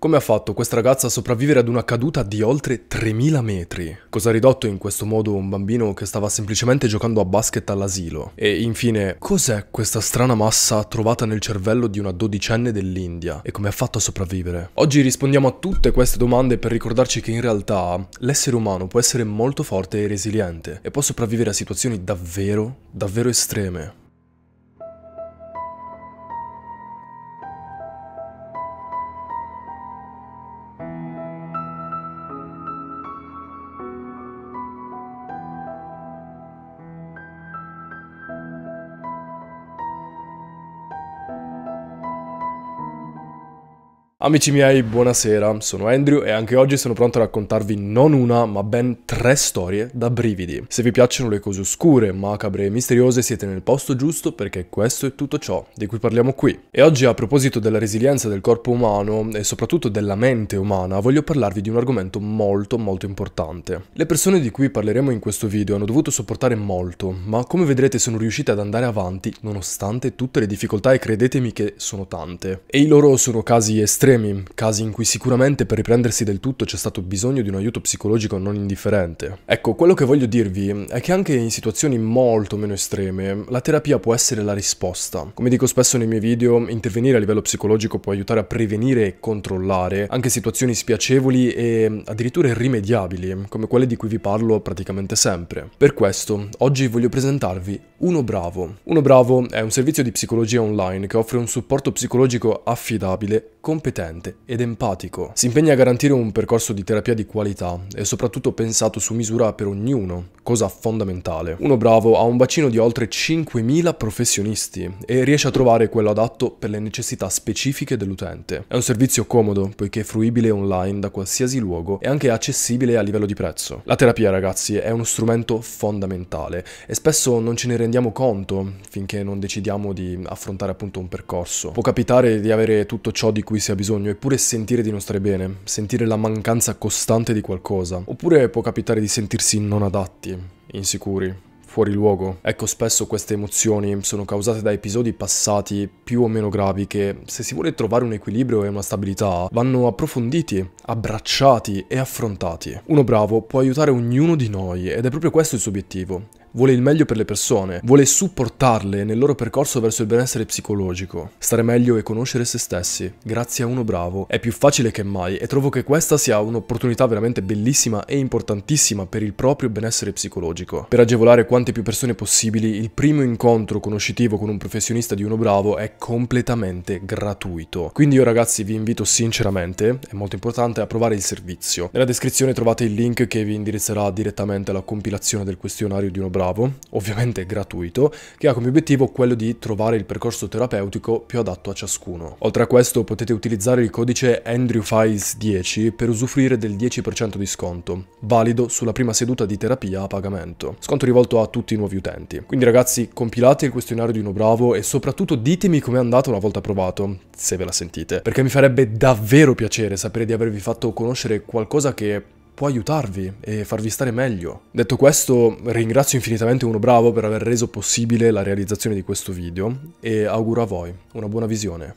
Come ha fatto questa ragazza a sopravvivere ad una caduta di oltre 3000 metri? Cosa ha ridotto in questo modo un bambino che stava semplicemente giocando a basket all'asilo? E infine, cos'è questa strana massa trovata nel cervello di una dodicenne dell'India e come ha fatto a sopravvivere? Oggi rispondiamo a tutte queste domande per ricordarci che in realtà l'essere umano può essere molto forte e resiliente e può sopravvivere a situazioni davvero, davvero estreme. Amici miei, buonasera, sono Andrew e anche oggi sono pronto a raccontarvi non una, ma ben tre storie da brividi. Se vi piacciono le cose oscure, macabre e misteriose, siete nel posto giusto perché questo è tutto ciò di cui parliamo qui. E oggi a proposito della resilienza del corpo umano e soprattutto della mente umana, voglio parlarvi di un argomento molto molto importante. Le persone di cui parleremo in questo video hanno dovuto sopportare molto, ma come vedrete sono riuscite ad andare avanti nonostante tutte le difficoltà e credetemi che sono tante. E i loro sono casi estremi estremi, casi in cui sicuramente per riprendersi del tutto c'è stato bisogno di un aiuto psicologico non indifferente. Ecco, quello che voglio dirvi è che anche in situazioni molto meno estreme, la terapia può essere la risposta. Come dico spesso nei miei video, intervenire a livello psicologico può aiutare a prevenire e controllare anche situazioni spiacevoli e addirittura irrimediabili, come quelle di cui vi parlo praticamente sempre. Per questo, oggi voglio presentarvi Uno Bravo. Uno Bravo è un servizio di psicologia online che offre un supporto psicologico affidabile, competente competente ed empatico. Si impegna a garantire un percorso di terapia di qualità e soprattutto pensato su misura per ognuno, cosa fondamentale. Uno bravo ha un bacino di oltre 5.000 professionisti e riesce a trovare quello adatto per le necessità specifiche dell'utente. È un servizio comodo poiché è fruibile online da qualsiasi luogo e anche accessibile a livello di prezzo. La terapia ragazzi è uno strumento fondamentale e spesso non ce ne rendiamo conto finché non decidiamo di affrontare appunto un percorso. Può capitare di avere tutto ciò di cui si ha bisogno bisogno eppure sentire di non stare bene, sentire la mancanza costante di qualcosa. Oppure può capitare di sentirsi non adatti, insicuri, fuori luogo. Ecco, spesso queste emozioni sono causate da episodi passati più o meno gravi che, se si vuole trovare un equilibrio e una stabilità, vanno approfonditi, abbracciati e affrontati. Uno bravo può aiutare ognuno di noi ed è proprio questo il suo obiettivo, vuole il meglio per le persone, vuole supportarle nel loro percorso verso il benessere psicologico, stare meglio e conoscere se stessi, grazie a uno bravo. È più facile che mai e trovo che questa sia un'opportunità veramente bellissima e importantissima per il proprio benessere psicologico. Per agevolare quante più persone possibili, il primo incontro conoscitivo con un professionista di uno bravo è completamente gratuito. Quindi io ragazzi vi invito sinceramente, è molto importante, a provare il servizio. Nella descrizione trovate il link che vi indirizzerà direttamente alla compilazione del questionario di uno bravo Bravo, ovviamente gratuito, che ha come obiettivo quello di trovare il percorso terapeutico più adatto a ciascuno. Oltre a questo potete utilizzare il codice AndrewFiles10 per usufruire del 10% di sconto, valido sulla prima seduta di terapia a pagamento. Sconto rivolto a tutti i nuovi utenti. Quindi ragazzi, compilate il questionario di Uno Bravo e soprattutto ditemi com'è andato una volta provato, se ve la sentite, perché mi farebbe davvero piacere sapere di avervi fatto conoscere qualcosa che può aiutarvi e farvi stare meglio. Detto questo, ringrazio infinitamente Uno Bravo per aver reso possibile la realizzazione di questo video e auguro a voi una buona visione.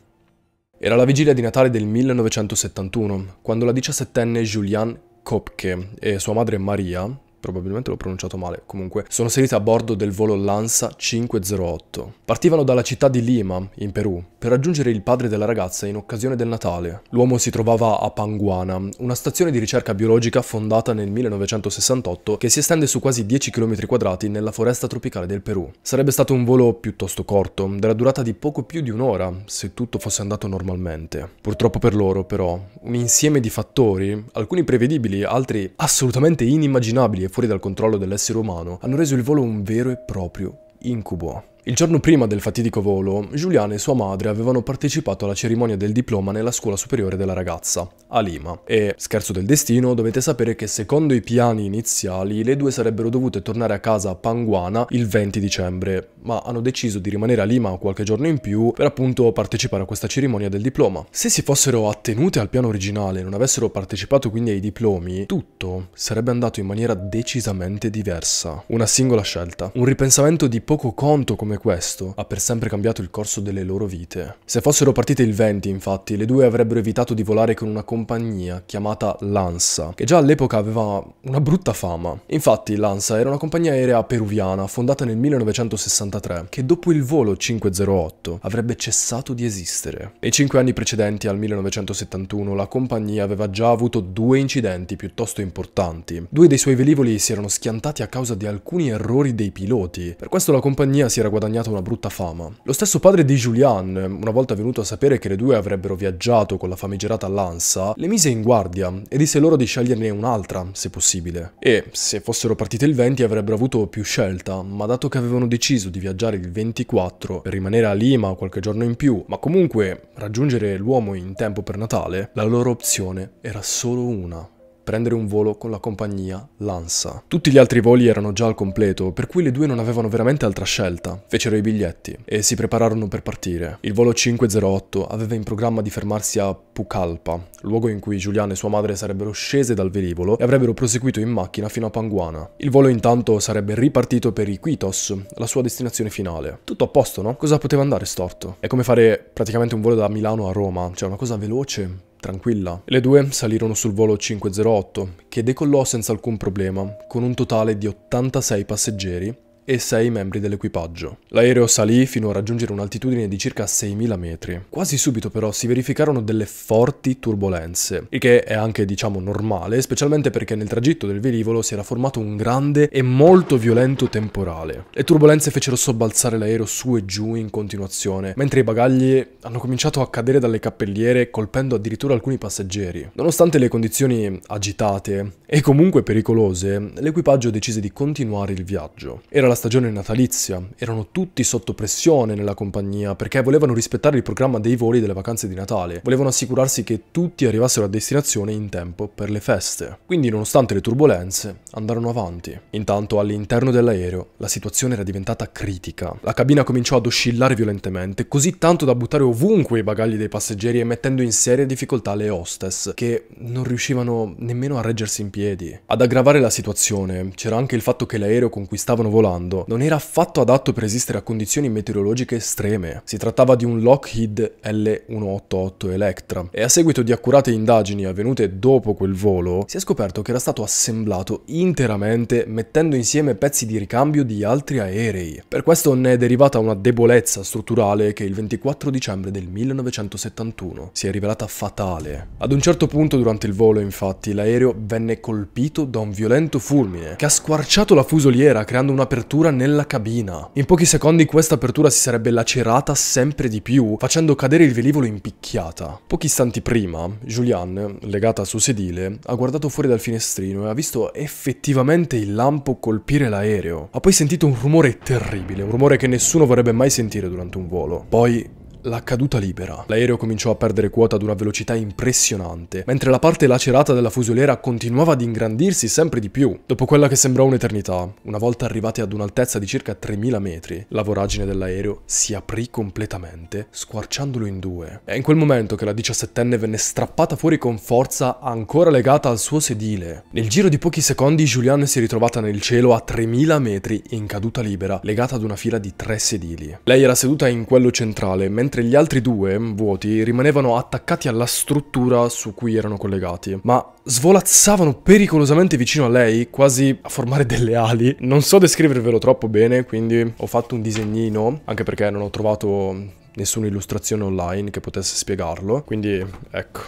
Era la vigilia di Natale del 1971, quando la diciassettenne Julianne Kopke e sua madre Maria probabilmente l'ho pronunciato male, comunque, sono saliti a bordo del volo Lanza 508. Partivano dalla città di Lima, in Perù, per raggiungere il padre della ragazza in occasione del Natale. L'uomo si trovava a Panguana, una stazione di ricerca biologica fondata nel 1968 che si estende su quasi 10 km quadrati nella foresta tropicale del Perù. Sarebbe stato un volo piuttosto corto, della durata di poco più di un'ora, se tutto fosse andato normalmente. Purtroppo per loro, però, un insieme di fattori, alcuni prevedibili, altri assolutamente inimmaginabili e fuori dal controllo dell'essere umano hanno reso il volo un vero e proprio incubo. Il giorno prima del fatidico volo, Giuliana e sua madre avevano partecipato alla cerimonia del diploma nella scuola superiore della ragazza, a Lima. E, scherzo del destino, dovete sapere che secondo i piani iniziali le due sarebbero dovute tornare a casa a Panguana il 20 dicembre, ma hanno deciso di rimanere a Lima qualche giorno in più per appunto partecipare a questa cerimonia del diploma. Se si fossero attenute al piano originale e non avessero partecipato quindi ai diplomi, tutto sarebbe andato in maniera decisamente diversa. Una singola scelta, un ripensamento di poco conto come come questo ha per sempre cambiato il corso delle loro vite. Se fossero partite il 20, infatti, le due avrebbero evitato di volare con una compagnia chiamata Lansa, che già all'epoca aveva una brutta fama. Infatti, Lansa era una compagnia aerea peruviana fondata nel 1963, che dopo il volo 508 avrebbe cessato di esistere. Nei cinque anni precedenti al 1971 la compagnia aveva già avuto due incidenti piuttosto importanti. Due dei suoi velivoli si erano schiantati a causa di alcuni errori dei piloti. Per questo la compagnia si era guadagnata guadagnato una brutta fama. Lo stesso padre di Julian, una volta venuto a sapere che le due avrebbero viaggiato con la famigerata Lanza, le mise in guardia e disse loro di sceglierne un'altra, se possibile. E, se fossero partite il 20, avrebbero avuto più scelta, ma dato che avevano deciso di viaggiare il 24 per rimanere a Lima qualche giorno in più, ma comunque raggiungere l'uomo in tempo per Natale, la loro opzione era solo una prendere un volo con la compagnia Lansa. Tutti gli altri voli erano già al completo, per cui le due non avevano veramente altra scelta. Fecero i biglietti e si prepararono per partire. Il volo 508 aveva in programma di fermarsi a Pucallpa, luogo in cui Giuliana e sua madre sarebbero scese dal velivolo e avrebbero proseguito in macchina fino a Panguana. Il volo intanto sarebbe ripartito per Iquitos, la sua destinazione finale. Tutto a posto, no? Cosa poteva andare storto? È come fare praticamente un volo da Milano a Roma, cioè una cosa veloce, tranquilla. Le due salirono sul volo 508, che decollò senza alcun problema, con un totale di 86 passeggeri e 6 membri dell'equipaggio. L'aereo salì fino a raggiungere un'altitudine di circa 6.000 metri. Quasi subito però si verificarono delle forti turbulenze, il che è anche diciamo normale, specialmente perché nel tragitto del velivolo si era formato un grande e molto violento temporale. Le turbulenze fecero sobbalzare l'aereo su e giù in continuazione, mentre i bagagli hanno cominciato a cadere dalle cappelliere colpendo addirittura alcuni passeggeri. Nonostante le condizioni agitate e comunque pericolose, l'equipaggio decise di continuare il viaggio. Era la la stagione natalizia, erano tutti sotto pressione nella compagnia perché volevano rispettare il programma dei voli delle vacanze di Natale, volevano assicurarsi che tutti arrivassero a destinazione in tempo per le feste. Quindi nonostante le turbulenze andarono avanti. Intanto all'interno dell'aereo la situazione era diventata critica, la cabina cominciò ad oscillare violentemente così tanto da buttare ovunque i bagagli dei passeggeri e mettendo in seria difficoltà le hostess che non riuscivano nemmeno a reggersi in piedi. Ad aggravare la situazione c'era anche il fatto che l'aereo con cui stavano volando comando non era affatto adatto per esistere a condizioni meteorologiche estreme. Si trattava di un Lockheed L188 Electra e a seguito di accurate indagini avvenute dopo quel volo si è scoperto che era stato assemblato interamente mettendo insieme pezzi di ricambio di altri aerei. Per questo ne è derivata una debolezza strutturale che il 24 dicembre del 1971 si è rivelata fatale. Ad un certo punto durante il volo infatti l'aereo venne colpito da un violento fulmine che ha squarciato la fusoliera creando un'apertura apertura nella cabina. In pochi secondi questa apertura si sarebbe lacerata sempre di più, facendo cadere il velivolo in picchiata. Pochi istanti prima, Julianne, legata al suo sedile, ha guardato fuori dal finestrino e ha visto effettivamente il lampo colpire l'aereo. Ha poi sentito un rumore terribile, un rumore che nessuno vorrebbe mai sentire durante un volo. Poi la caduta libera. L'aereo cominciò a perdere quota ad una velocità impressionante, mentre la parte lacerata della fusoliera continuava ad ingrandirsi sempre di più. Dopo quella che sembrò un'eternità, una volta arrivati ad un'altezza di circa 3000 metri, la voragine dell'aereo si aprì completamente, squarciandolo in due. È in quel momento che la 17enne venne strappata fuori con forza, ancora legata al suo sedile. Nel giro di pochi secondi Julianne si è ritrovata nel cielo a 3000 metri in caduta libera, legata ad una fila di tre sedili. Lei era seduta in quello centrale, mentre mentre gli altri due, mm, vuoti, rimanevano attaccati alla struttura su cui erano collegati, ma svolazzavano pericolosamente vicino a lei, quasi a formare delle ali. Non so descrivervelo troppo bene, quindi ho fatto un disegnino, anche perché non ho trovato mm, nessuna illustrazione online che potesse spiegarlo, quindi ecco.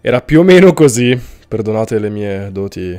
Era più o meno così, perdonate le mie doti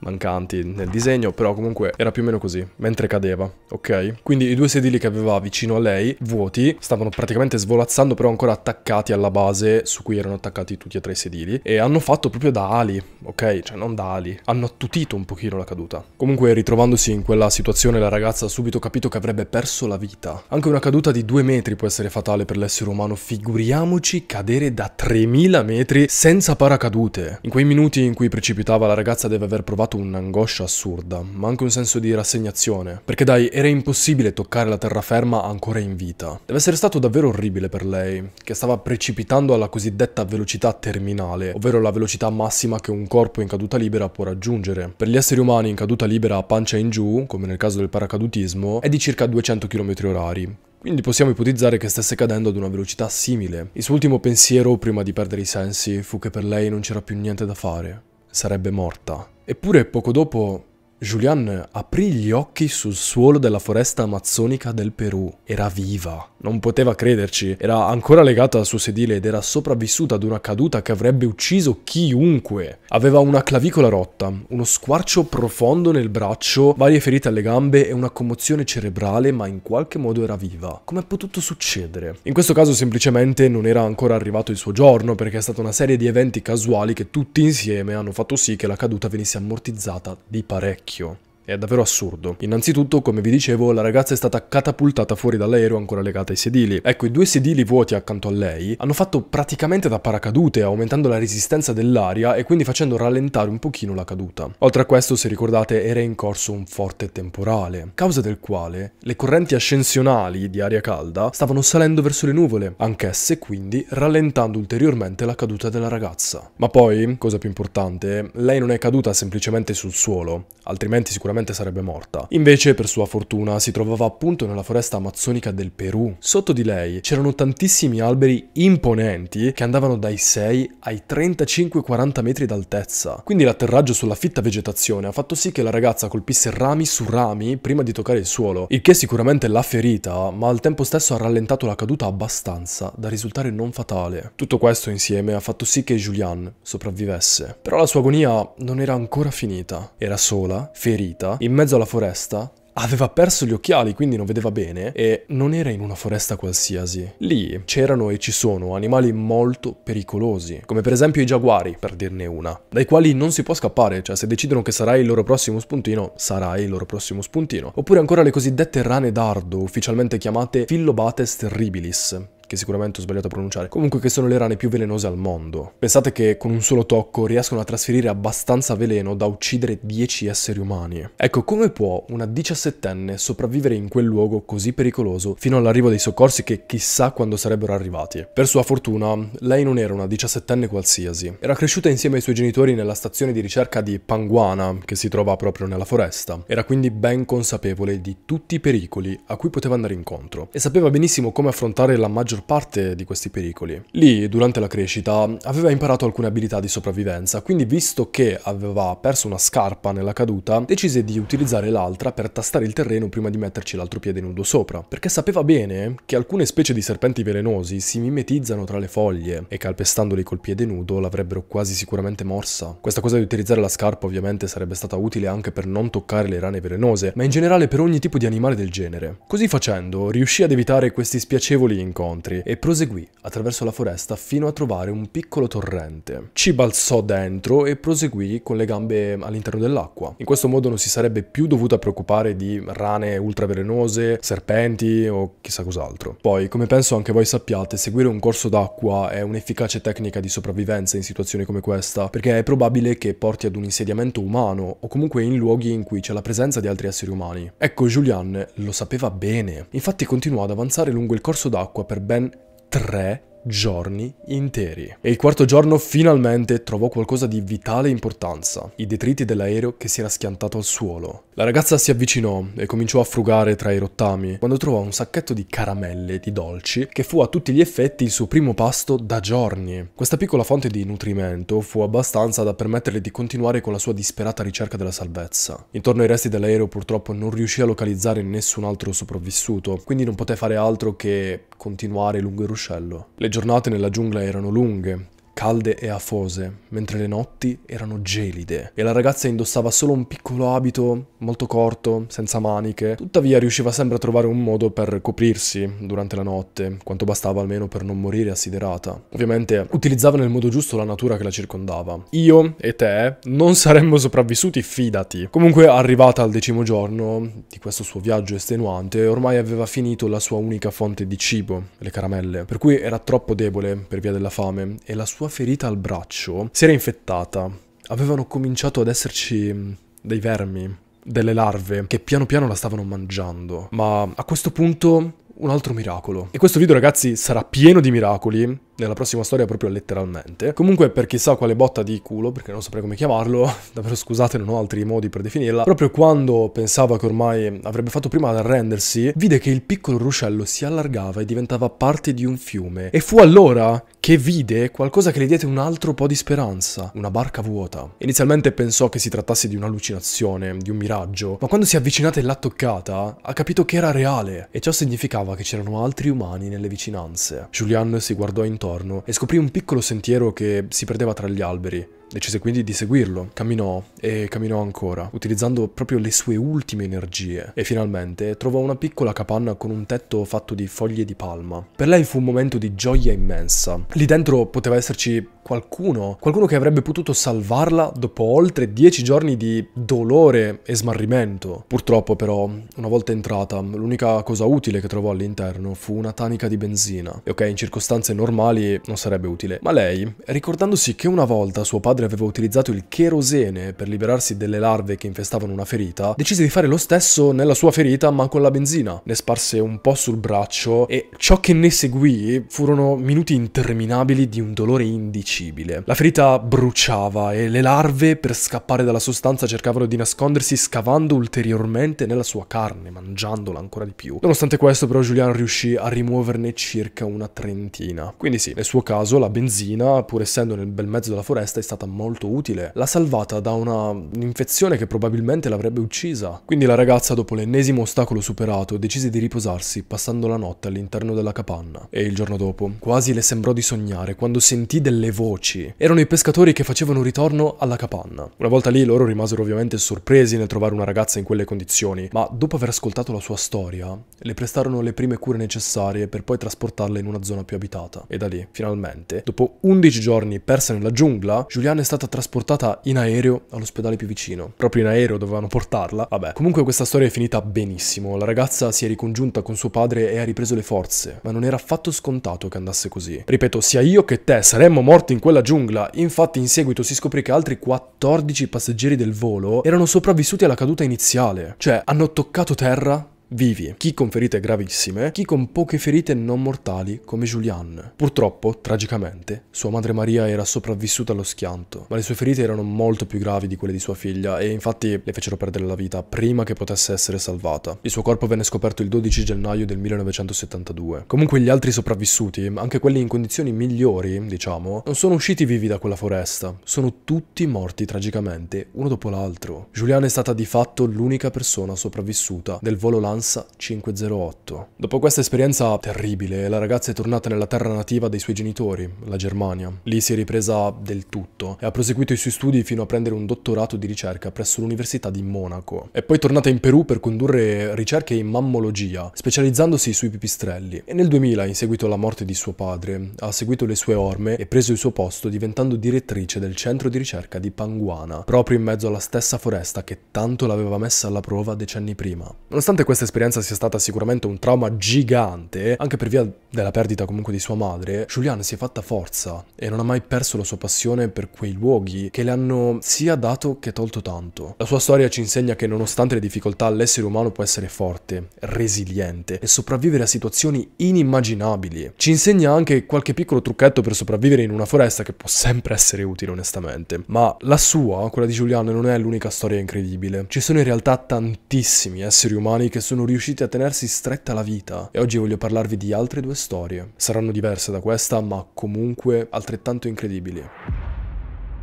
mancanti nel disegno, però comunque era più o meno così, mentre cadeva, ok? Quindi i due sedili che aveva vicino a lei, vuoti, stavano praticamente svolazzando però ancora attaccati alla base su cui erano attaccati tutti e tre i sedili e hanno fatto proprio da ali, ok? Cioè non da ali, hanno attutito un pochino la caduta. Comunque ritrovandosi in quella situazione la ragazza ha subito capito che avrebbe perso la vita. Anche una caduta di due metri può essere fatale per l'essere umano, figuriamoci cadere da 3000 metri senza paracadute. In quei minuti in cui precipitava la ragazza deve aver provato provato un'angoscia assurda, ma anche un senso di rassegnazione, perché dai, era impossibile toccare la terraferma ancora in vita. Deve essere stato davvero orribile per lei, che stava precipitando alla cosiddetta velocità terminale, ovvero la velocità massima che un corpo in caduta libera può raggiungere. Per gli esseri umani in caduta libera a pancia in giù, come nel caso del paracadutismo, è di circa 200 km/h, quindi possiamo ipotizzare che stesse cadendo ad una velocità simile. Il suo ultimo pensiero, prima di perdere i sensi, fu che per lei non c'era più niente da fare. Sarebbe morta. Eppure poco dopo Julian eh, aprì gli occhi sul suolo della foresta amazzonica del Perù. Era viva. Non poteva crederci. Era ancora legata al suo sedile ed era sopravvissuta ad una caduta che avrebbe ucciso chiunque. Aveva una clavicola rotta, uno squarcio profondo nel braccio, varie ferite alle gambe e una commozione cerebrale, ma in qualche modo era viva. Com'è potuto succedere? In questo caso semplicemente non era ancora arrivato il suo giorno perché è stata una serie di eventi casuali che tutti insieme hanno fatto sì che la caduta venisse ammortizzata di parecchio. Cure. È davvero assurdo. Innanzitutto, come vi dicevo, la ragazza è stata catapultata fuori dall'aereo ancora legata ai sedili. Ecco, i due sedili vuoti accanto a lei hanno fatto praticamente da paracadute, aumentando la resistenza dell'aria e quindi facendo rallentare un pochino la caduta. Oltre a questo, se ricordate, era in corso un forte temporale, causa del quale le correnti ascensionali di aria calda stavano salendo verso le nuvole, anch'esse quindi rallentando ulteriormente la caduta della ragazza. Ma poi, cosa più importante, lei non è caduta semplicemente sul suolo, altrimenti sicuramente probabilmente sarebbe morta. Invece, per sua fortuna, si trovava appunto nella foresta amazzonica del Perù. Sotto di lei c'erano tantissimi alberi imponenti che andavano dai 6 ai 35-40 metri d'altezza. Quindi l'atterraggio sulla fitta vegetazione ha fatto sì che la ragazza colpisse rami su rami prima di toccare il suolo, il che sicuramente l'ha ferita, ma al tempo stesso ha rallentato la caduta abbastanza da risultare non fatale. Tutto questo insieme ha fatto sì che Julianne sopravvivesse. Però la sua agonia non era ancora finita. Era sola, ferita vita in mezzo alla foresta aveva perso gli occhiali, quindi non vedeva bene, e non era in una foresta qualsiasi. Lì c'erano e ci sono animali molto pericolosi, come per esempio i giaguari, per dirne una, dai quali non si può scappare, cioè se decidono che sarai il loro prossimo spuntino, sarai il loro prossimo spuntino. Oppure ancora le cosiddette rane dardo, ufficialmente chiamate Phyllobates terribilis, che sicuramente ho sbagliato a pronunciare, comunque che sono le rane più velenose al mondo. Pensate che con un solo tocco riescono a trasferire abbastanza veleno da uccidere 10 esseri umani. Ecco, come può una 17enne sopravvivere in quel luogo così pericoloso fino all'arrivo dei soccorsi che chissà quando sarebbero arrivati? Per sua fortuna, lei non era una 17enne qualsiasi. Era cresciuta insieme ai suoi genitori nella stazione di ricerca di Panguana, che si trova proprio nella foresta. Era quindi ben consapevole di tutti i pericoli a cui poteva andare incontro e sapeva benissimo come affrontare la maggior maggior parte di questi pericoli. Lì, durante la crescita, aveva imparato alcune abilità di sopravvivenza, quindi visto che aveva perso una scarpa nella caduta, decise di utilizzare l'altra per tastare il terreno prima di metterci l'altro piede nudo sopra, perché sapeva bene che alcune specie di serpenti velenosi si mimetizzano tra le foglie e calpestandoli col piede nudo l'avrebbero quasi sicuramente morsa. Questa cosa di utilizzare la scarpa ovviamente sarebbe stata utile anche per non toccare le rane velenose, ma in generale per ogni tipo di animale del genere. Così facendo, riuscì ad evitare questi spiacevoli incontri metri e proseguì attraverso la foresta fino a trovare un piccolo torrente. Ci balzò dentro e proseguì con le gambe all'interno dell'acqua. In questo modo non si sarebbe più dovuta preoccupare di rane ultravelenose, serpenti o chissà cos'altro. Poi, come penso anche voi sappiate, seguire un corso d'acqua è un'efficace tecnica di sopravvivenza in situazioni come questa, perché è probabile che porti ad un insediamento umano o comunque in luoghi in cui c'è la presenza di altri esseri umani. Ecco, Julian lo sapeva bene. Infatti continuò ad avanzare lungo il corso d'acqua per ben ben tre giorni interi. E il quarto giorno finalmente trovò qualcosa di vitale importanza, i detriti dell'aereo che si era schiantato al suolo. La ragazza si avvicinò e cominciò a frugare tra i rottami, quando trovò un sacchetto di caramelle, di dolci, che fu a tutti gli effetti il suo primo pasto da giorni. Questa piccola fonte di nutrimento fu abbastanza da permetterle di continuare con la sua disperata ricerca della salvezza. Intorno ai resti dell'aereo purtroppo non riuscì a localizzare nessun altro sopravvissuto, quindi non poté fare altro che continuare lungo il ruscello. Le giornate nella giungla erano lunghe calde e afose, mentre le notti erano gelide e la ragazza indossava solo un piccolo abito molto corto, senza maniche. Tuttavia riusciva sempre a trovare un modo per coprirsi durante la notte, quanto bastava almeno per non morire assiderata. Ovviamente utilizzava nel modo giusto la natura che la circondava. Io e te non saremmo sopravvissuti, fidati. Comunque arrivata al decimo giorno di questo suo viaggio estenuante, ormai aveva finito la sua unica fonte di cibo, le caramelle, per cui era troppo debole per via della fame e la sua ferita al braccio si era infettata. Avevano cominciato ad esserci mm, dei vermi, delle larve, che piano piano la stavano mangiando. Ma a questo punto un altro miracolo. E questo video ragazzi sarà pieno di miracoli, nella prossima storia proprio letteralmente. Comunque per chissà quale botta di culo, perché non saprei come chiamarlo, davvero scusate non ho altri modi per definirla, proprio quando pensava che ormai avrebbe fatto prima ad arrendersi, vide che il piccolo ruscello si allargava e diventava parte di un fiume. E fu allora che vide qualcosa che le diede un altro po' di speranza, una barca vuota. Inizialmente pensò che si trattasse di un'allucinazione, di un miraggio, ma quando si è avvicinata e l'ha toccata, ha capito che era reale, e ciò significava che c'erano altri umani nelle vicinanze. Julian si guardò intorno intorno e scoprì un piccolo sentiero che si perdeva tra gli alberi. Decise quindi di seguirlo, camminò e camminò ancora, utilizzando proprio le sue ultime energie, e finalmente trovò una piccola capanna con un tetto fatto di foglie di palma. Per lei fu un momento di gioia immensa. Lì dentro poteva esserci qualcuno, qualcuno che avrebbe potuto salvarla dopo oltre dieci giorni di dolore e smarrimento. Purtroppo però, una volta entrata, l'unica cosa utile che trovò all'interno fu una tanica di benzina. E ok, in circostanze normali non sarebbe utile, ma lei, ricordandosi che una volta suo padre aveva utilizzato il cherosene per liberarsi delle larve che infestavano una ferita, decise di fare lo stesso nella sua ferita ma con la benzina. Ne sparse un po' sul braccio e ciò che ne seguì furono minuti interminabili di un dolore indice irriconoscibile. La ferita bruciava e le larve, per scappare dalla sostanza, cercavano di nascondersi scavando ulteriormente nella sua carne, mangiandola ancora di più. Nonostante questo, però, Giuliano riuscì a rimuoverne circa una trentina. Quindi sì, nel suo caso la benzina, pur essendo nel bel mezzo della foresta, è stata molto utile. L'ha salvata da una infezione che probabilmente l'avrebbe uccisa. Quindi la ragazza, dopo l'ennesimo ostacolo superato, decise di riposarsi, passando la notte all'interno della capanna. E il giorno dopo, quasi le sembrò di sognare, quando sentì delle voci voci. Erano i pescatori che facevano ritorno alla capanna. Una volta lì loro rimasero ovviamente sorpresi nel trovare una ragazza in quelle condizioni, ma dopo aver ascoltato la sua storia, le prestarono le prime cure necessarie per poi trasportarla in una zona più abitata. E da lì, finalmente, dopo 11 giorni persa nella giungla, Giuliana è stata trasportata in aereo all'ospedale più vicino. Proprio in aereo dovevano portarla. Vabbè, comunque questa storia è finita benissimo. La ragazza si è ricongiunta con suo padre e ha ripreso le forze, ma non era affatto scontato che andasse così. Ripeto, sia io che te saremmo morti notte in quella giungla. Infatti in seguito si scoprì che altri 14 passeggeri del volo erano sopravvissuti alla caduta iniziale, cioè hanno toccato terra vivi, chi con ferite gravissime, chi con poche ferite non mortali come Julianne. Purtroppo, tragicamente, sua madre Maria era sopravvissuta allo schianto, ma le sue ferite erano molto più gravi di quelle di sua figlia e infatti le fecero perdere la vita prima che potesse essere salvata. Il suo corpo venne scoperto il 12 gennaio del 1972. Comunque gli altri sopravvissuti, anche quelli in condizioni migliori, diciamo, non sono usciti vivi da quella foresta, sono tutti morti tragicamente, uno dopo l'altro. Julianne è stata di fatto l'unica persona sopravvissuta del volo Lance Lanza 508. Dopo questa esperienza terribile, la ragazza è tornata nella terra nativa dei suoi genitori, la Germania. Lì si è ripresa del tutto e ha proseguito i suoi studi fino a prendere un dottorato di ricerca presso l'Università di Monaco. È poi tornata in Perù per condurre ricerche in mammologia, specializzandosi sui pipistrelli. E nel 2000, in seguito alla morte di suo padre, ha seguito le sue orme e preso il suo posto diventando direttrice del centro di ricerca di Panguana, proprio in mezzo alla stessa foresta che tanto l'aveva messa alla prova decenni prima. Nonostante queste esperienza sia stata sicuramente un trauma gigante, anche per via della perdita comunque di sua madre, Julian si è fatta forza e non ha mai perso la sua passione per quei luoghi che le hanno sia dato che tolto tanto. La sua storia ci insegna che nonostante le difficoltà l'essere umano può essere forte, resiliente e sopravvivere a situazioni inimmaginabili. Ci insegna anche qualche piccolo trucchetto per sopravvivere in una foresta che può sempre essere utile onestamente. Ma la sua, quella di Julian, non è l'unica storia incredibile. Ci sono in realtà tantissimi esseri umani che sono sono riusciti a tenersi stretta la vita e oggi voglio parlarvi di altre due storie. Saranno diverse da questa, ma comunque altrettanto incredibili.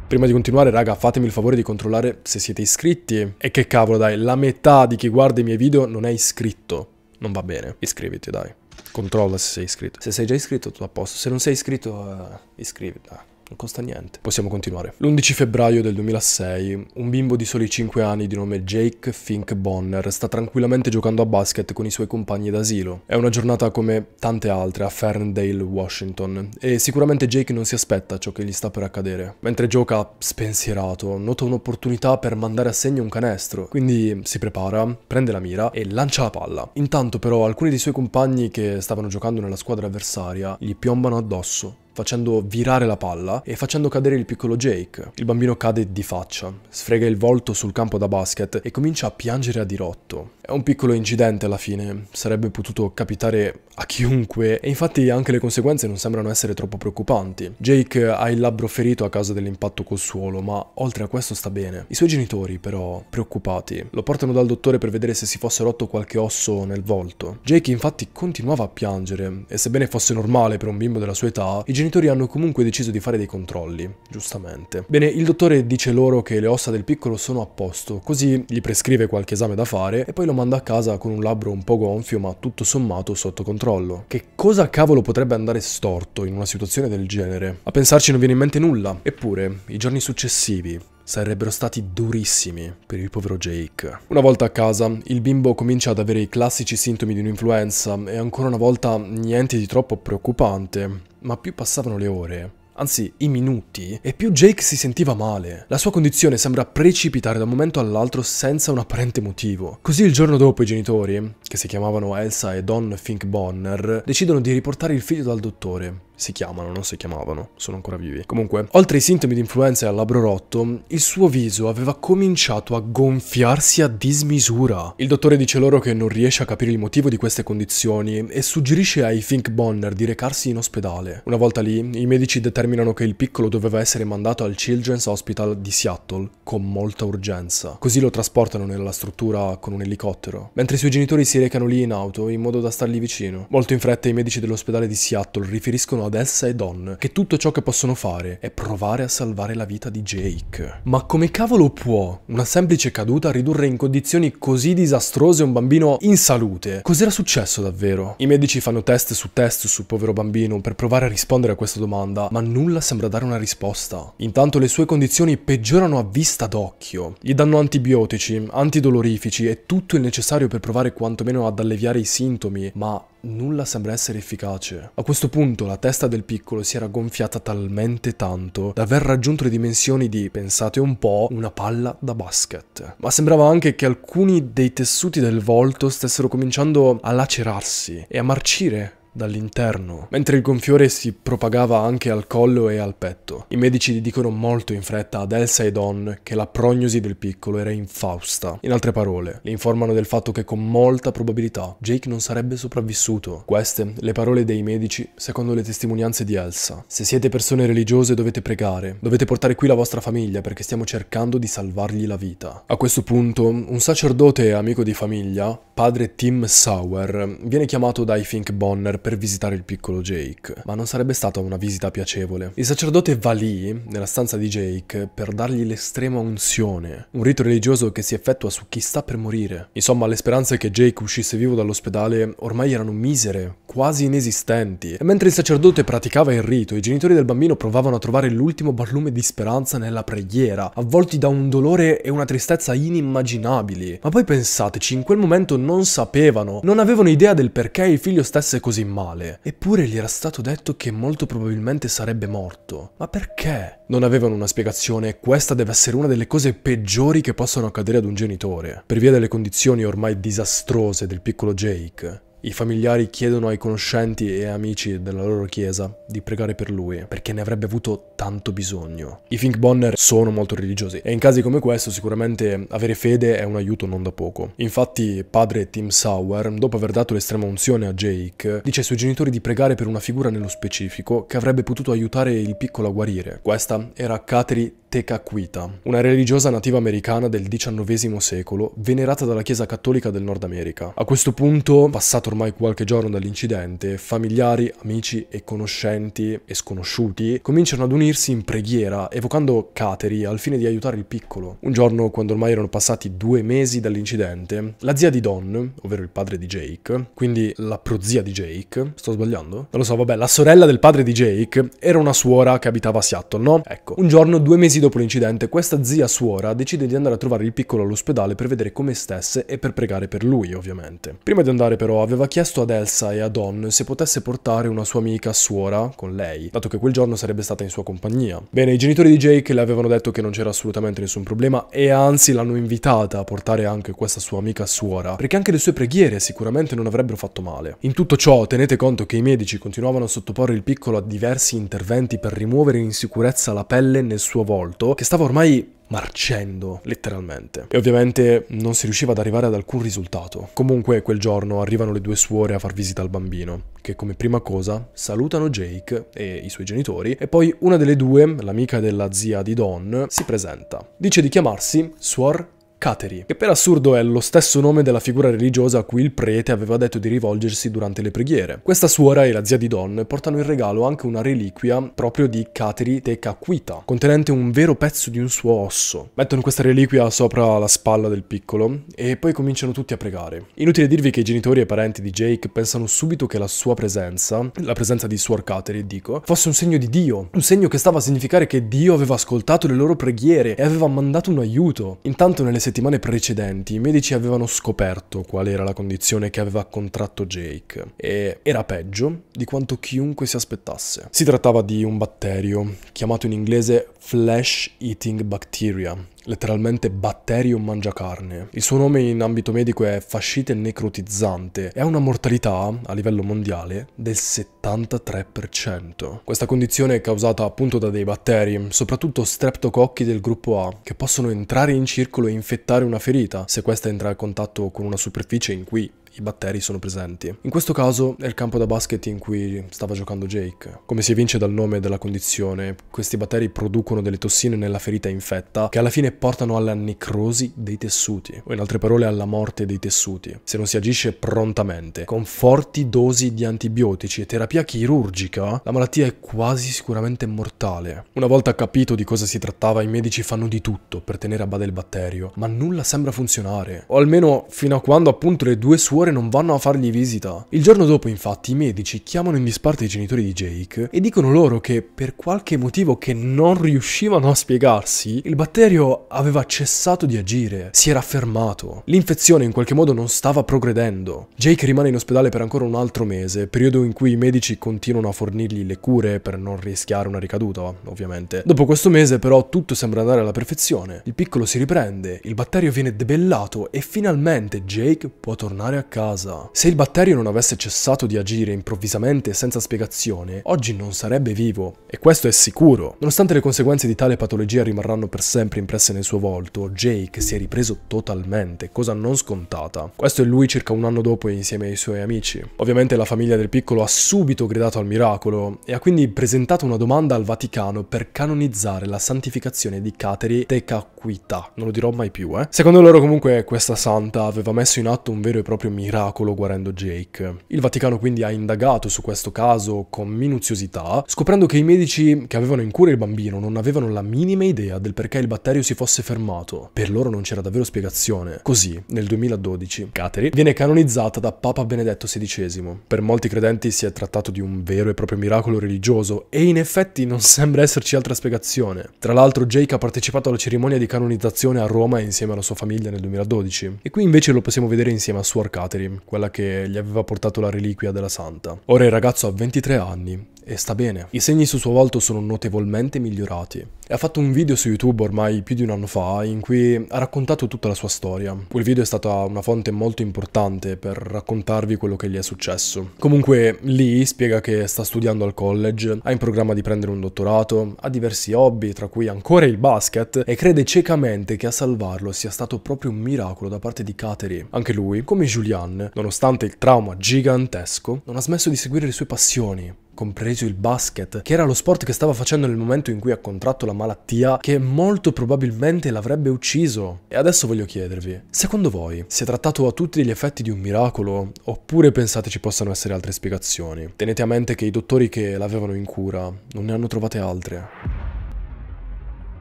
Prima di continuare, raga, fatemi il favore di controllare se siete iscritti. E che cavolo, dai, la metà di chi guarda i miei video non è iscritto. Non va bene, iscriviti, dai. Controlla se sei iscritto. Se sei già iscritto, tutto a posto. Se non sei iscritto, uh, iscriviti non costa niente. Possiamo continuare. L'11 febbraio del 2006, un bimbo di soli 5 anni di nome Jake Fink Bonner sta tranquillamente giocando a basket con i suoi compagni d'asilo. È una giornata come tante altre a Ferndale, Washington, e sicuramente Jake non si aspetta ciò che gli sta per accadere. Mentre gioca spensierato, nota un'opportunità per mandare a segno un canestro, quindi si prepara, prende la mira e lancia la palla. Intanto però alcuni dei suoi compagni che stavano giocando nella squadra avversaria gli piombano addosso facendo virare la palla e facendo cadere il piccolo Jake. Il bambino cade di faccia, sfrega il volto sul campo da basket e comincia a piangere a dirotto. È un piccolo incidente alla fine, sarebbe potuto capitare a chiunque e infatti anche le conseguenze non sembrano essere troppo preoccupanti. Jake ha il labbro ferito a causa dell'impatto col suolo, ma oltre a questo sta bene. I suoi genitori però, preoccupati, lo portano dal dottore per vedere se si fosse rotto qualche osso nel volto. Jake infatti continuava a piangere e sebbene fosse normale per un bimbo della sua età, i genitori genitori hanno comunque deciso di fare dei controlli, giustamente. Bene, il dottore dice loro che le ossa del piccolo sono a posto, così gli prescrive qualche esame da fare e poi lo manda a casa con un labbro un po' gonfio ma tutto sommato sotto controllo. Che cosa cavolo potrebbe andare storto in una situazione del genere? A pensarci non viene in mente nulla. Eppure, i giorni successivi, sarebbero stati durissimi per il povero Jake. Una volta a casa, il bimbo comincia ad avere i classici sintomi di un'influenza e ancora una volta niente di troppo preoccupante, ma più passavano le ore anzi i minuti, e più Jake si sentiva male. La sua condizione sembra precipitare da un momento all'altro senza un apparente motivo. Così il giorno dopo i genitori, che si chiamavano Elsa e Don Fink Bonner, decidono di riportare il figlio dal dottore. Si chiamano, non si chiamavano, sono ancora vivi. Comunque, oltre ai sintomi di influenza e al labbro rotto, il suo viso aveva cominciato a gonfiarsi a dismisura. Il dottore dice loro che non riesce a capire il motivo di queste condizioni e suggerisce ai Fink Bonner di recarsi in ospedale. Una volta lì, i medici determinano determinano che il piccolo doveva essere mandato al Children's Hospital di Seattle con molta urgenza. Così lo trasportano nella struttura con un elicottero, mentre i suoi genitori si recano lì in auto in modo da stargli vicino. Molto in fretta i medici dell'ospedale di Seattle riferiscono ad Elsa e Don che tutto ciò che possono fare è provare a salvare la vita di Jake. Ma come cavolo può una semplice caduta ridurre in condizioni così disastrose un bambino in salute? Cos'era successo davvero? I medici fanno test su test sul povero bambino per provare a rispondere a questa domanda, ma non nulla sembra dare una risposta. Intanto le sue condizioni peggiorano a vista d'occhio. Gli danno antibiotici, antidolorifici e tutto il necessario per provare quantomeno ad alleviare i sintomi, ma nulla sembra essere efficace. A questo punto la testa del piccolo si era gonfiata talmente tanto da aver raggiunto le dimensioni di, pensate un po', una palla da basket. Ma sembrava anche che alcuni dei tessuti del volto stessero cominciando a lacerarsi e a marcire dall'interno, mentre il gonfiore si propagava anche al collo e al petto. I medici dicono molto in fretta ad Elsa e Don che la prognosi del piccolo era infausta. In altre parole, le informano del fatto che con molta probabilità Jake non sarebbe sopravvissuto. Queste le parole dei medici secondo le testimonianze di Elsa. Se siete persone religiose dovete pregare, dovete portare qui la vostra famiglia perché stiamo cercando di salvargli la vita. A questo punto, un sacerdote e amico di famiglia, padre Tim Sauer, viene chiamato dai Fink Bonner per visitare il piccolo Jake, ma non sarebbe stata una visita piacevole. Il sacerdote va lì, nella stanza di Jake, per dargli l'estrema unzione, un rito religioso che si effettua su chi sta per morire. Insomma, le speranze che Jake uscisse vivo dall'ospedale ormai erano misere, quasi inesistenti, e mentre il sacerdote praticava il rito, i genitori del bambino provavano a trovare l'ultimo barlume di speranza nella preghiera, avvolti da un dolore e una tristezza inimmaginabili. Ma poi pensateci, in quel momento non sapevano, non avevano idea del perché il figlio stesse così male male, eppure gli era stato detto che molto probabilmente sarebbe morto. Ma perché? Non avevano una spiegazione e questa deve essere una delle cose peggiori che possono accadere ad un genitore, per via delle condizioni ormai disastrose del piccolo Jake. I familiari chiedono ai conoscenti e amici della loro chiesa di pregare per lui, perché ne avrebbe avuto tanto bisogno. I Think Bonner sono molto religiosi e in casi come questo sicuramente avere fede è un aiuto non da poco. Infatti padre Tim Sauer, dopo aver dato l'estrema unzione a Jake, dice ai suoi genitori di pregare per una figura nello specifico che avrebbe potuto aiutare il piccolo a guarire. Questa era Kateri Tecaquita, una religiosa nativa americana del XIX secolo, venerata dalla Chiesa Cattolica del Nord America. A questo punto, passato ormai qualche giorno dall'incidente, familiari, amici e conoscenti e sconosciuti cominciano ad unire unirsi in preghiera, evocando Kateri al fine di aiutare il piccolo. Un giorno, quando ormai erano passati due mesi dall'incidente, la zia di Don, ovvero il padre di Jake, quindi la prozia di Jake, sto sbagliando? Non lo so, vabbè, la sorella del padre di Jake era una suora che abitava a Seattle, no? Ecco, un giorno, due mesi dopo l'incidente, questa zia suora decide di andare a trovare il piccolo all'ospedale per vedere come stesse e per pregare per lui, ovviamente. Prima di andare però aveva chiesto ad Elsa e a Don se potesse portare una sua amica suora con lei, dato che quel giorno sarebbe stata in sua compagnia compagnia. Bene, i genitori di Jake le avevano detto che non c'era assolutamente nessun problema e anzi l'hanno invitata a portare anche questa sua amica suora, perché anche le sue preghiere sicuramente non avrebbero fatto male. In tutto ciò tenete conto che i medici continuavano a sottoporre il piccolo a diversi interventi per rimuovere in sicurezza la pelle nel suo volto, che stava ormai marcendo letteralmente. E ovviamente non si riusciva ad arrivare ad alcun risultato. Comunque quel giorno arrivano le due suore a far visita al bambino, che come prima cosa salutano Jake e i suoi genitori e poi una delle due, l'amica della zia di Don, si presenta. Dice di chiamarsi Suor Kateri, che per assurdo è lo stesso nome della figura religiosa a cui il prete aveva detto di rivolgersi durante le preghiere. Questa suora e la zia di Don portano in regalo anche una reliquia proprio di Kateri Te Kakuita, contenente un vero pezzo di un suo osso. Mettono questa reliquia sopra la spalla del piccolo e poi cominciano tutti a pregare. Inutile dirvi che i genitori e i parenti di Jake pensano subito che la sua presenza, la presenza di suor Kateri, dico, fosse un segno di Dio, un segno che stava a significare che Dio aveva ascoltato le loro preghiere e aveva mandato un aiuto. Intanto nelle settimane precedenti i medici avevano scoperto qual era la condizione che aveva contratto Jake e era peggio di quanto chiunque si aspettasse. Si trattava di un batterio chiamato in inglese flesh Eating Bacteria, letteralmente batterio mangiacarne. Il suo nome in ambito medico è fascite necrotizzante e ha una mortalità a livello mondiale del 73%. Questa condizione è causata appunto da dei batteri, soprattutto streptococchi del gruppo A, che possono entrare in circolo e infettare una ferita se questa entra a contatto con una superficie in cui i batteri sono presenti. In questo caso è il campo da basket in cui stava giocando Jake. Come si evince dal nome della condizione, questi batteri producono delle tossine nella ferita infetta che alla fine portano alla necrosi dei tessuti, o in altre parole alla morte dei tessuti, se non si agisce prontamente. Con forti dosi di antibiotici e terapia chirurgica, la malattia è quasi sicuramente mortale. Una volta capito di cosa si trattava, i medici fanno di tutto per tenere a bada il batterio, ma nulla sembra funzionare. O almeno fino a quando appunto le due suore genitore non vanno a fargli visita. Il giorno dopo infatti i medici chiamano in disparte i genitori di Jake e dicono loro che per qualche motivo che non riuscivano a spiegarsi, il batterio aveva cessato di agire, si era fermato. L'infezione in qualche modo non stava progredendo. Jake rimane in ospedale per ancora un altro mese, periodo in cui i medici continuano a fornirgli le cure per non rischiare una ricaduta, ovviamente. Dopo questo mese però tutto sembra andare alla perfezione. Il piccolo si riprende, il batterio viene debellato e finalmente Jake può tornare a casa casa. Se il batterio non avesse cessato di agire improvvisamente senza spiegazione, oggi non sarebbe vivo, e questo è sicuro. Nonostante le conseguenze di tale patologia rimarranno per sempre impresse nel suo volto, Jake si è ripreso totalmente, cosa non scontata. Questo è lui circa un anno dopo insieme ai suoi amici. Ovviamente la famiglia del piccolo ha subito gridato al miracolo e ha quindi presentato una domanda al Vaticano per canonizzare la santificazione di Kateri Tekakwita. Non lo dirò mai più, eh. Secondo loro comunque questa santa aveva messo in atto un vero e proprio miracolo miracolo guarendo Jake. Il Vaticano quindi ha indagato su questo caso con minuziosità, scoprendo che i medici che avevano in cura il bambino non avevano la minima idea del perché il batterio si fosse fermato. Per loro non c'era davvero spiegazione. Così, nel 2012, Kateri viene canonizzata da Papa Benedetto XVI. Per molti credenti si è trattato di un vero e proprio miracolo religioso e in effetti non sembra esserci altra spiegazione. Tra l'altro Jake ha partecipato alla cerimonia di canonizzazione a Roma insieme alla sua famiglia nel 2012 e qui invece lo possiamo vedere insieme a Suor Kateri Catherine, quella che gli aveva portato la reliquia della santa. Ora il ragazzo ha 23 anni e sta bene. I segni sul suo volto sono notevolmente migliorati. E ha fatto un video su YouTube ormai più di un anno fa in cui ha raccontato tutta la sua storia. Quel video è stata una fonte molto importante per raccontarvi quello che gli è successo. Comunque lì spiega che sta studiando al college, ha in programma di prendere un dottorato, ha diversi hobby, tra cui ancora il basket, e crede ciecamente che a salvarlo sia stato proprio un miracolo da parte di Kateri. Anche lui, come Julian, nonostante il trauma gigantesco, non ha smesso di seguire le sue passioni compreso il basket, che era lo sport che stava facendo nel momento in cui ha contratto la malattia che molto probabilmente l'avrebbe ucciso. E adesso voglio chiedervi, secondo voi si è trattato a tutti gli effetti di un miracolo oppure pensate ci possano essere altre spiegazioni? Tenete a mente che i dottori che l'avevano in cura non ne hanno trovate altre.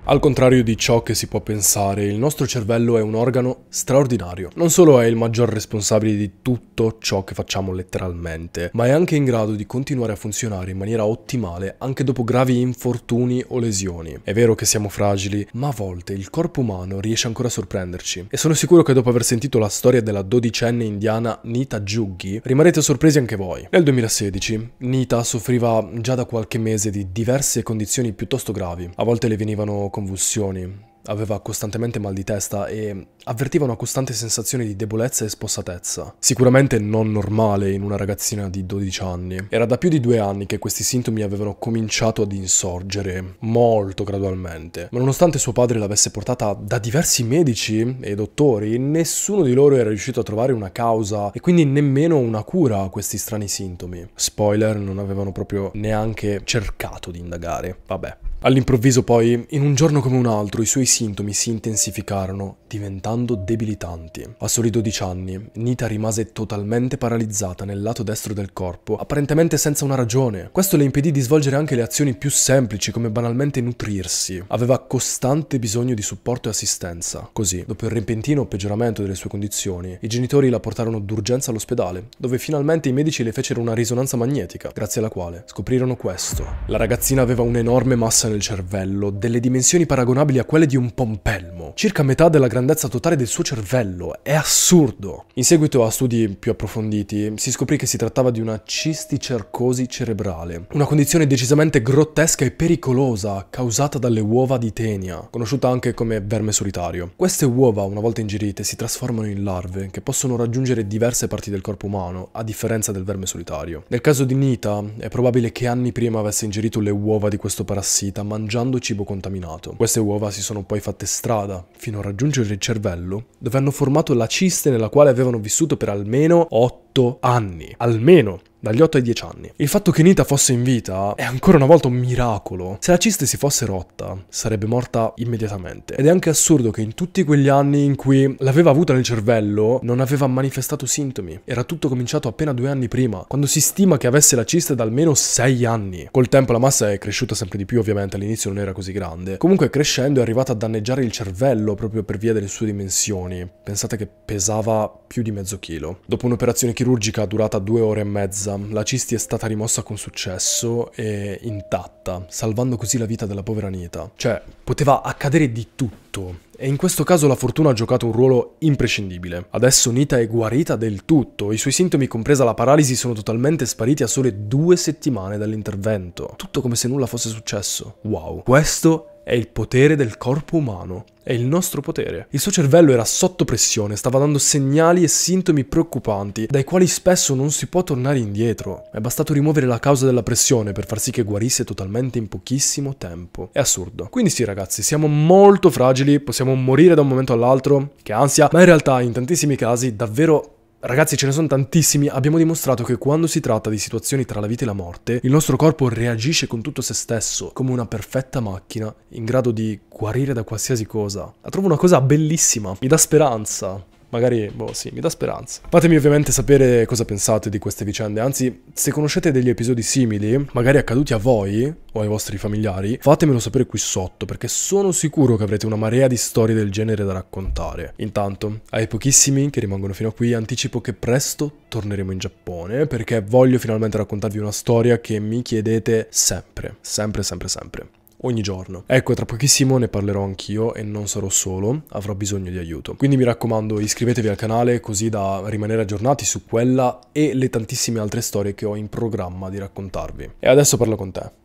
Al contrario di ciò che si può pensare, il nostro cervello è un organo straordinario. Non solo è il maggior responsabile di tutto ciò che facciamo letteralmente, ma è anche in grado di continuare a funzionare in maniera ottimale anche dopo gravi infortuni o lesioni. È vero che siamo fragili, ma a volte il corpo umano riesce ancora a sorprenderci. E sono sicuro che dopo aver sentito la storia della dodicenne indiana Nita Juggi, rimarrete sorpresi anche voi. Nel 2016, Nita soffriva già da qualche mese di diverse condizioni piuttosto gravi. A volte le venivano convulsioni, aveva costantemente mal di testa e avvertiva una costante sensazione di debolezza e spossatezza. Sicuramente non normale in una ragazzina di 12 anni. Era da più di due anni che questi sintomi avevano cominciato ad insorgere, molto gradualmente. Ma nonostante suo padre l'avesse portata da diversi medici e dottori, nessuno di loro era riuscito a trovare una causa e quindi nemmeno una cura a questi strani sintomi. Spoiler, non avevano proprio neanche cercato di indagare. Vabbè. All'improvviso poi, in un giorno come un altro, i suoi sintomi si intensificarono, diventando debilitanti. A soli 12 anni, Nita rimase totalmente paralizzata nel lato destro del corpo, apparentemente senza una ragione. Questo le impedì di svolgere anche le azioni più semplici, come banalmente nutrirsi. Aveva costante bisogno di supporto e assistenza. Così, dopo il repentino peggioramento delle sue condizioni, i genitori la portarono d'urgenza all'ospedale, dove finalmente i medici le fecero una risonanza magnetica, grazie alla quale scoprirono questo. La ragazzina aveva un'enorme massa nel del cervello delle dimensioni paragonabili a quelle di un pompelmo, circa metà della grandezza totale del suo cervello. È assurdo! In seguito a studi più approfonditi si scoprì che si trattava di una cisticercosi cerebrale, una condizione decisamente grottesca e pericolosa causata dalle uova di tenia, conosciuta anche come verme solitario. Queste uova, una volta ingerite, si trasformano in larve che possono raggiungere diverse parti del corpo umano, a differenza del verme solitario. Nel caso di Nita, è probabile che anni prima avesse ingerito le uova di questo parassita vita mangiando cibo contaminato. Queste uova si sono poi fatte strada fino a raggiungere il cervello, dove hanno formato la ciste nella quale avevano vissuto per almeno 8 anni. Almeno dagli 8 ai 10 anni. Il fatto che Nita fosse in vita è ancora una volta un miracolo. Se la ciste si fosse rotta, sarebbe morta immediatamente. Ed è anche assurdo che in tutti quegli anni in cui l'aveva avuta nel cervello, non aveva manifestato sintomi. Era tutto cominciato appena due anni prima, quando si stima che avesse la ciste da almeno 6 anni. Col tempo la massa è cresciuta sempre di più, ovviamente all'inizio non era così grande. Comunque crescendo è arrivata a danneggiare il cervello proprio per via delle sue dimensioni. Pensate che pesava più di mezzo chilo. Dopo un'operazione chirurgica durata due ore e mezza, la cisti è stata rimossa con successo e intatta, salvando così la vita della povera Anita. Cioè, poteva accadere di tutto, e in questo caso la fortuna ha giocato un ruolo imprescindibile. Adesso Nita è guarita del tutto, i suoi sintomi compresa la paralisi sono totalmente spariti a sole due settimane dall'intervento. Tutto come se nulla fosse successo. Wow, questo è il potere del corpo umano, è il nostro potere. Il suo cervello era sotto pressione, stava dando segnali e sintomi preoccupanti, dai quali spesso non si può tornare indietro. È bastato rimuovere la causa della pressione per far sì che guarisse totalmente in pochissimo tempo. È assurdo. Quindi sì ragazzi, siamo molto fragili, possiamo morire da un momento all'altro, che ansia, ma in realtà in tantissimi casi davvero Ragazzi ce ne sono tantissimi, abbiamo dimostrato che quando si tratta di situazioni tra la vita e la morte, il nostro corpo reagisce con tutto se stesso, come una perfetta macchina, in grado di guarire da qualsiasi cosa. La trovo una cosa bellissima, mi dà speranza magari, boh, sì, mi dà speranza. Fatemi ovviamente sapere cosa pensate di queste vicende, anzi, se conoscete degli episodi simili, magari accaduti a voi o ai vostri familiari, fatemelo sapere qui sotto, perché sono sicuro che avrete una marea di storie del genere da raccontare. Intanto, ai pochissimi che rimangono fino a qui, anticipo che presto torneremo in Giappone, perché voglio finalmente raccontarvi una storia che mi chiedete sempre, sempre, sempre, sempre ogni giorno. Ecco, tra pochissimo ne parlerò anch'io e non sarò solo, avrò bisogno di aiuto. Quindi mi raccomando, iscrivetevi al canale così da rimanere aggiornati su quella e le tantissime altre storie che ho in programma di raccontarvi. E adesso parlo con te.